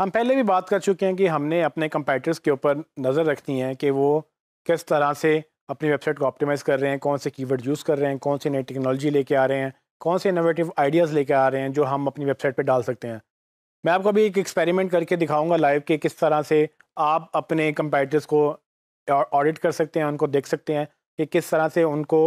हम पहले भी बात कर चुके हैं कि हमने अपने कंपेटर्स के ऊपर नज़र रखनी है कि वो किस तरह से अपनी वेबसाइट को ऑप्टिमाइज़ कर रहे हैं कौन से कीवर्ड यूज़ कर रहे हैं कौन सी नई टेक्नोलॉजी लेके आ रहे हैं कौन से इनोवेटिव आइडियाज़ लेके आ रहे हैं जो हम अपनी वेबसाइट पर डाल सकते हैं मैं आपको अभी एक एक्सपेरिमेंट करके दिखाऊंगा लाइव कि किस तरह से आप अपने कंपेटर्स को ऑडिट कर सकते हैं उनको देख सकते हैं कि किस तरह से उनको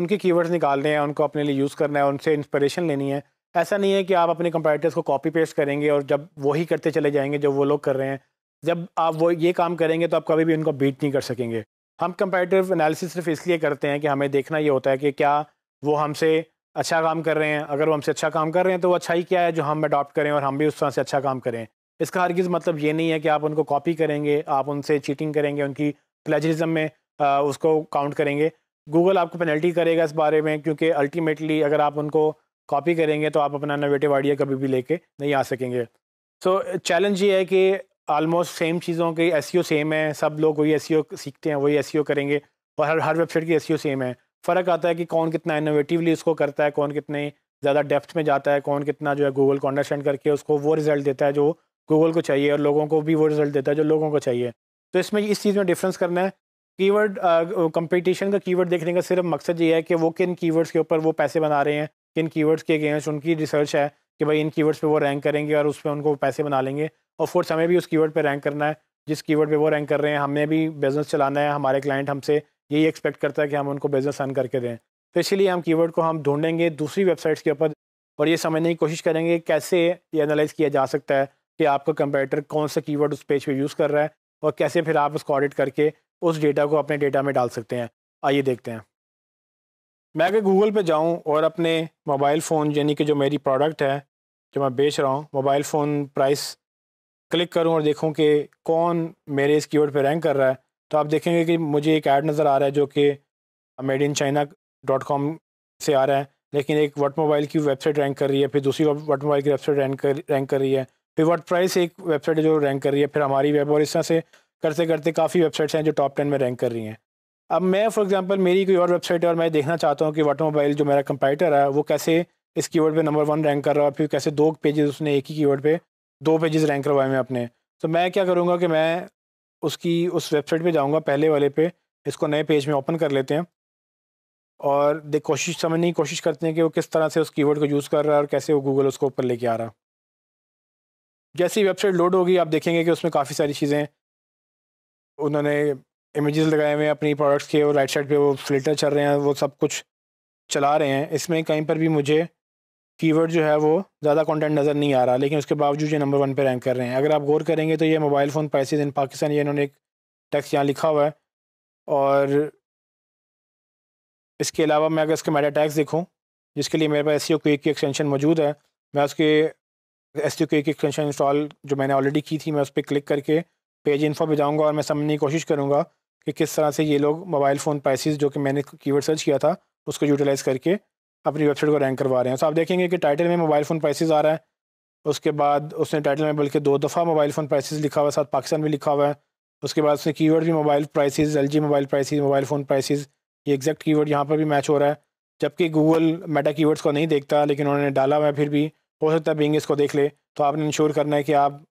उनके कीवर्ड्स निकालने हैं उनको अपने लिए यूज़ करना है उनसे इंस्पिरेशन लेनी है ऐसा नहीं है कि आप अपने कंपेटिटर्स को कॉपी पेस्ट करेंगे और जब वही करते चले जाएंगे जो वो लोग कर रहे हैं जब आप वो ये काम करेंगे तो आप कभी भी उनको बीट नहीं कर सकेंगे हम कंपेटिटिव एनालिसिस सिर्फ इसलिए करते हैं कि हमें देखना ये होता है कि क्या वो हमसे अच्छा काम कर रहे हैं अगर वो हमसे अच्छा काम कर रहे हैं तो वो अच्छा ही क्या है जो हम अडॉप्ट करें और हम भी उस तरह से अच्छा काम करें इसका हरगिज़ मतलब ये नहीं है कि आप उनको कॉपी करेंगे आप उनसे चीटिंग करेंगे उनकी प्लेजरिज्म में आ, उसको काउंट करेंगे गूगल आपको पेनल्टी करेगा इस बारे में क्योंकि अल्टीमेटली अगर आप उनको कॉपी करेंगे तो आप अपना इनोवेटिव आइडिया कभी भी लेके नहीं आ सकेंगे सो चैलेंज ये है कि आलमोस्ट सेम चीज़ों के एस सेम है सब लोग वही एस e सीखते हैं वही एस e करेंगे और हर हर वेबसाइट की एस सेम e है फ़र्क आता है कि कौन कितना इनोवेटिवली उसको करता है कौन कितने ज़्यादा डेप्थ में जाता है कौन कितना जो है गूगल को अंडरस्टैंड करके उसको वो रिज़ल्ट देता है जो गूगल को चाहिए और लोगों को भी वो रिज़ल्ट देता है जो लोगों को चाहिए तो इसमें इस चीज़ में डिफरेंस करना है कीवर्ड कंपटीशन का कीवर्ड देखने का सिर्फ मकसद ये है कि वो किन कीवर्ड्स के ऊपर वो पैसे बना रहे हैं किन कीवर्ड्स के अगेंस्ट उनकी रिसर्च है कि भाई इन कीवर्ड्स पे वो रैंक करेंगे और उस पर उनको पैसे बना लेंगे और फोर्स हमें भी उस कीवर्ड पे रैंक करना है जिस कीवर्ड पे वो रैंक कर रहे हैं हमें भी बिज़नेस चलाना है हमारे क्लाइंट हमसे यही एक्सपेक्ट करता है कि हम उनको बिज़नेस रन करके दें तो इसीलिए हम कीवर्ड को हम ढूंढेंगे दूसरी वेबसाइट्स के ऊपर और ये समझने की कोशिश करेंगे कैसे ये एनालाइज किया जा सकता है कि आपका कंप्यूटर कौन सा कीवर्ड उस पेज पे यूज़ कर रहा है और कैसे फिर आप उसको ऑडिट करके उस डेटा को अपने डेटा में डाल सकते हैं आइए देखते हैं मैं अगर गूगल पे जाऊँ और अपने मोबाइल फ़ोन यानी कि जो मेरी प्रोडक्ट है जो मैं बेच रहा हूँ मोबाइल फ़ोन प्राइस क्लिक करूँ और देखूँ कि कौन मेरे इस कीवर्ड पे रैंक कर रहा है तो आप देखेंगे कि मुझे एक ऐड नज़र आ रहा है जो कि made in China dot com से आ रहा है लेकिन एक वट मोबाइल की वेबसाइट रैंक कर रही है फिर दूसरी वट मोबाइल की वेबसाइट रैंक कर रैंक कर रही है फिर वट प्राइस एक वेबसाइट जो रैंक कर रही है फिर हमारी वेब और इस तरह से करते करते काफ़ी वेबसाइट्स हैं जो टॉप टेन में रैंक कर रही हैं अब मैं फॉर एग्जांपल मेरी कोई और वेबसाइट है और मैं देखना चाहता हूँ कि वाटोमोबाइल जो मेरा कंपेटर है वो कैसे इस कीवर्ड पे नंबर वन रैंक कर रहा है फिर कैसे दो पेजेस उसने एक ही कीवर्ड पे दो पेजेस रैंक करवाए हैं अपने तो मैं क्या करूँगा कि मैं उसकी उस वेबसाइट पर जाऊँगा पहले वाले पे इसको नए पेज में ओपन कर लेते हैं और देख कोशिश समझने की कोशिश करते हैं कि वो किस तरह से उस कीवर्ड को यूज़ कर रहा है और कैसे वो गूगल उसको ऊपर लेके आ रहा जैसी वेबसाइट लोड होगी आप देखेंगे कि उसमें काफ़ी सारी चीज़ें उन्होंने इमेजेस लगाए हुए हैं अपनी प्रोडक्ट्स के और राइट साइड पे वो फिल्टर चल रहे हैं वो सब कुछ चला रहे हैं इसमें कहीं पर भी मुझे कीवर्ड जो है वो ज़्यादा कंटेंट नज़र नहीं आ रहा लेकिन उसके बावजूद ये नंबर वन पे रैंक कर रहे हैं अगर आप गौर करेंगे तो ये mobile phone prices in Pakistan ये इन्होंने एक टैक्स यहाँ लिखा हुआ है और इसके अलावा मैं अगर इसके मेटा टैक्स देखूँ जिसके लिए मेरे पास एस क्विक e की एक्सटेंशन मौजूद है मैं उसके एस क्विक e की एक्सटेंशन इंस्टॉल जो मैंने ऑलरेडी की थी मैं उस पर क्लिक करके पेज इन्फो पर जाऊँगा और मैं समझने की कोशिश करूँगा कि किस तरह से ये लोग मोबाइल फ़ोन प्राइसिस जो कि मैंने कीवर्ड सर्च किया था उसको यूटिलाइज़ करके अपनी वेबसाइट को रैंक करवा रहे हैं तो आप देखेंगे कि टाइटल में मोबाइल फ़ोन प्राइसेस आ रहा है उसके बाद उसने टाइटल में बल्कि दो दफ़ा मोबाइल फ़ोन प्राइसेस लिखा हुआ है साथ पाकिस्तान भी लिखा हुआ है उसके बाद उसने कीवर्ड भी mobile prices LG mobile prices mobile phone prices ये एग्जैक्ट कीवर्ड यहाँ पर भी मैच हो रहा है जबकि गूगल मेटा कीवर्ड्स को नहीं देखता लेकिन उन्होंने डाला हुआ है फिर भी हो सकता है बिंग इसको देख ले तो आपने इंश्योर करना है कि आप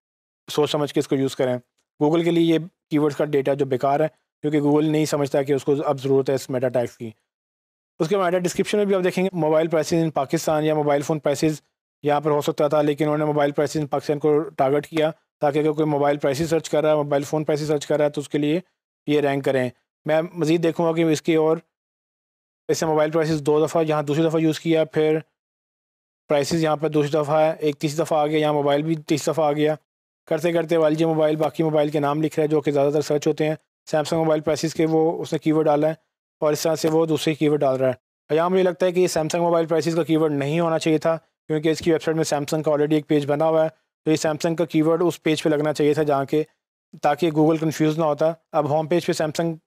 सोच समझ के इसको यूज़ करें गूगल के लिए ये कीवर्ड्स का डेटा जो बेकार है क्योंकि गूगल नहीं समझता कि उसको अब ज़रूरत है इस मेटा टाइप की उसके मेटा डिस्क्रिप्शन में भी आप देखेंगे मोबाइल प्राइस इन पाकिस्तान या मोबाइल फ़ोन प्राइस यहाँ पर हो सकता था लेकिन उन्होंने मोबाइल प्राइस इन पाकिस्तान को टारगेट किया ताकि अगर कोई मोबाइल प्राइसेस सर्च कर रहा है मोबाइल फ़ोन प्राइसेस सर्च कर रहा है तो उसके लिए ये रैंक करें मैं मज़ीद देखूँगा कि इसकी और इससे मोबाइल प्राइस दो दफ़ा यहाँ दूसरी दफ़ा यूज़ किया फिर प्राइसेस यहाँ पर दूसरी दफ़ा है एक तीसरी दफ़ा आ गया यहाँ मोबाइल भी तीसरी दफ़ा आ गया करते करते जी मोबाइल बाकी मोबाइल के नाम लिख रहा है जो कि ज़्यादातर सर्च होते हैं सैमसंग मोबाइल प्राइसिस के वो उसने कीवर्ड डाला है और इस तरह से वो दूसरे कीवर्ड डाल रहा है यहाँ मुझे लगता है कि सैमसंग मोबाइल प्राइसिस का कीवर्ड नहीं होना चाहिए था क्योंकि इसकी वेबसाइट में सैमसंग का ऑलरेडी एक पेज बना हुआ है तो ये सैमसंग का कीवर्ड उस पेज पे लगना चाहिए था जहाँ के ताकि गूगल कन्फ्यूज ना होता अब होम पेज पे सैमसंग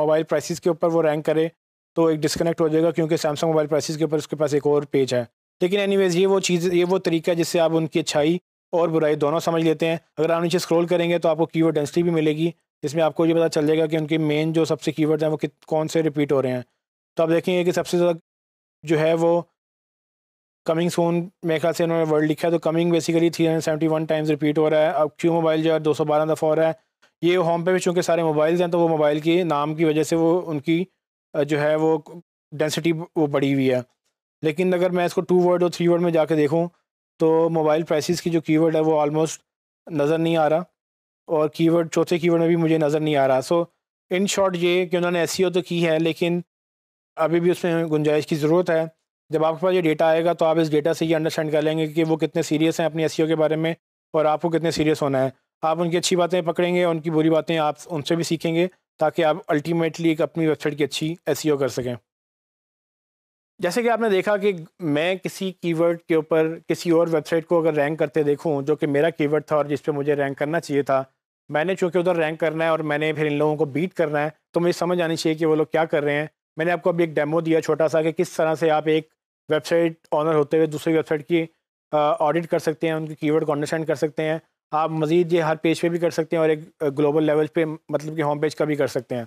मोबाइल प्राइसिस के ऊपर वो रैंक करे तो एक डिस्कनेक्ट हो जाएगा क्योंकि सैमसंग मोबाइल प्राइसिस के ऊपर उसके पास एक और पेज है लेकिन एनी ये वो चीज़ ये वो तरीका है जिससे आप उनकी अच्छाई और बुराई दोनों समझ लेते हैं अगर आप नीचे स्क्रॉल करेंगे तो आपको कीवर्ड डेंसिटी भी मिलेगी जिसमें आपको ये पता चल जाएगा कि उनके मेन जो सबसे कीवर्ड हैं वो कौन से रिपीट हो रहे हैं तो आप देखेंगे कि सबसे ज़्यादा जो है वो कमिंग सोन मेरे ख्याल से उन्होंने वर्ड लिखा है तो coming basically three seventy one times repeat हो रहा है अब क्यू मोबाइल जो है दो सौ बारह दफ़ा हो रहा है ये होम पे भी चूँकि सारे मोबाइल्स हैं तो वो मोबाइल के नाम की वजह से वो उनकी जो है वो डेंसिटी वो बढ़ी हुई है लेकिन अगर मैं इसको टू वर्ड और थ्री वर्ड में जाके देखूँ तो मोबाइल प्राइसेस की जो कीवर्ड है वो ऑलमोस्ट नज़र नहीं आ रहा और कीवर्ड चौथे कीवर्ड में भी मुझे नज़र नहीं आ रहा सो इन शॉर्ट ये कि उन्होंने एस e तो की है लेकिन अभी भी उसमें गुंजाइश की ज़रूरत है जब आपके पास ये डेटा आएगा तो आप इस डेटा से ये अंडरस्टैंड कर लेंगे कि वो कितने सीरियस हैं अपनी एस e के बारे में और आपको कितने सीरियस होना है आप उनकी अच्छी बातें पकड़ेंगे उनकी बुरी बातें आप उनसे भी सीखेंगे ताकि आप अल्टीमेटली एक अपनी वेबसाइट की अच्छी एस e कर सकें जैसे कि आपने देखा कि मैं किसी कीवर्ड के ऊपर किसी और वेबसाइट को अगर रैंक करते देखूं जो कि मेरा कीवर्ड था और जिस पे मुझे रैंक करना चाहिए था मैंने चूँकि उधर रैंक करना है और मैंने फिर इन लोगों को बीट करना है तो मुझे समझ आनी चाहिए कि वो लोग क्या कर रहे हैं मैंने आपको अभी एक डेमो दिया छोटा सा कि किस तरह से आप एक वेबसाइट ऑनर होते हुए दूसरी वेबसाइट की ऑडिट कर सकते हैं उनके कीवर्ड को अंडरस्टैंड कर सकते हैं आप मज़ीद ये हर पेज पे भी कर सकते हैं और एक ग्लोबल लेवल पे मतलब कि होम पेज का भी कर सकते हैं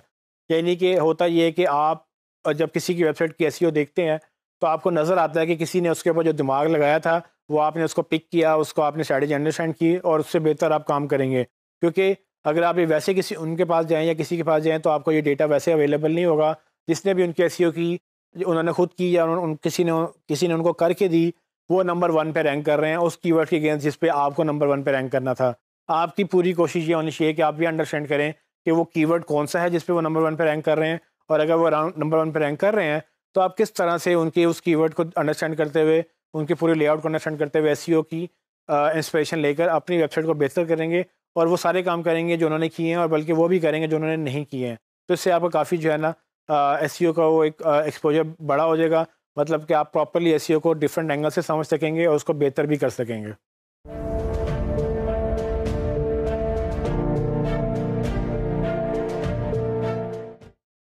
यानी कि होता ये है कि आप और जब किसी की वेबसाइट की एस e देखते हैं तो आपको नज़र आता है कि किसी ने उसके ऊपर जो दिमाग लगाया था वो आपने उसको पिक किया उसको आपने स्ट्रैटेजी अंडरस्टैंड की और उससे बेहतर आप काम करेंगे क्योंकि अगर आप ये वैसे किसी उनके पास जाएँ या किसी के पास जाएँ तो आपको ये डेटा वैसे अवेलेबल नहीं होगा जिसने भी उनकी एस e की उन्होंने खुद की या उन, किसी ने किसी ने उनको करके दी वो नंबर वन पे रैंक कर रहे हैं उस कीवर्ड के अगेंस्ट जिस पे आपको नंबर वन पे रैंक करना था आपकी पूरी कोशिश ये होनी चाहिए कि आप भी अंडरस्टैंड करें कि वो कीवर्ड कौन सा है जिस पे वो नंबर वन पे रैंक कर रहे हैं और अगर वो राउंड नंबर वन पर रैंक कर रहे हैं तो आप किस तरह से उनके उस कीवर्ड को अंडरस्टैंड करते हुए उनके पूरे लेआउट को अंडरस्टैंड करते हुए एस e की इंस्परेशन लेकर अपनी वेबसाइट को बेहतर करेंगे और वो सारे काम करेंगे जो उन्होंने किए हैं और बल्कि वो भी करेंगे जो उन्होंने नहीं किए हैं तो इससे आपका काफ़ी जो है ना एस e का वो एक एक्सपोजर बड़ा हो जाएगा मतलब कि आप प्रॉपरली एस e को डिफरेंट एंगल से समझ सकेंगे और उसको बेहतर भी कर सकेंगे